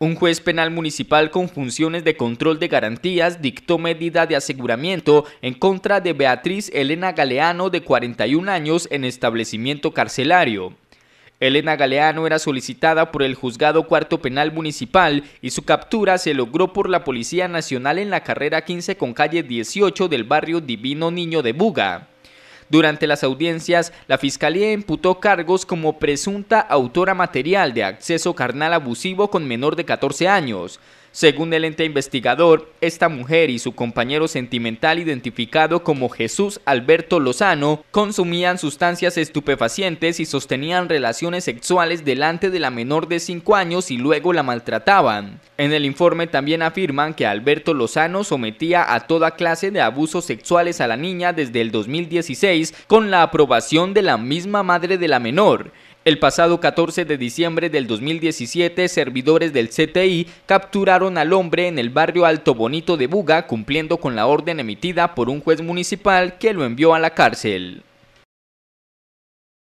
Un juez penal municipal con funciones de control de garantías dictó medida de aseguramiento en contra de Beatriz Elena Galeano de 41 años en establecimiento carcelario. Elena Galeano era solicitada por el juzgado cuarto penal municipal y su captura se logró por la Policía Nacional en la carrera 15 con calle 18 del barrio Divino Niño de Buga. Durante las audiencias, la Fiscalía imputó cargos como presunta autora material de acceso carnal abusivo con menor de 14 años, según el ente investigador, esta mujer y su compañero sentimental identificado como Jesús Alberto Lozano consumían sustancias estupefacientes y sostenían relaciones sexuales delante de la menor de 5 años y luego la maltrataban. En el informe también afirman que Alberto Lozano sometía a toda clase de abusos sexuales a la niña desde el 2016 con la aprobación de la misma madre de la menor. El pasado 14 de diciembre del 2017, servidores del CTI capturaron al hombre en el barrio Alto Bonito de Buga, cumpliendo con la orden emitida por un juez municipal que lo envió a la cárcel.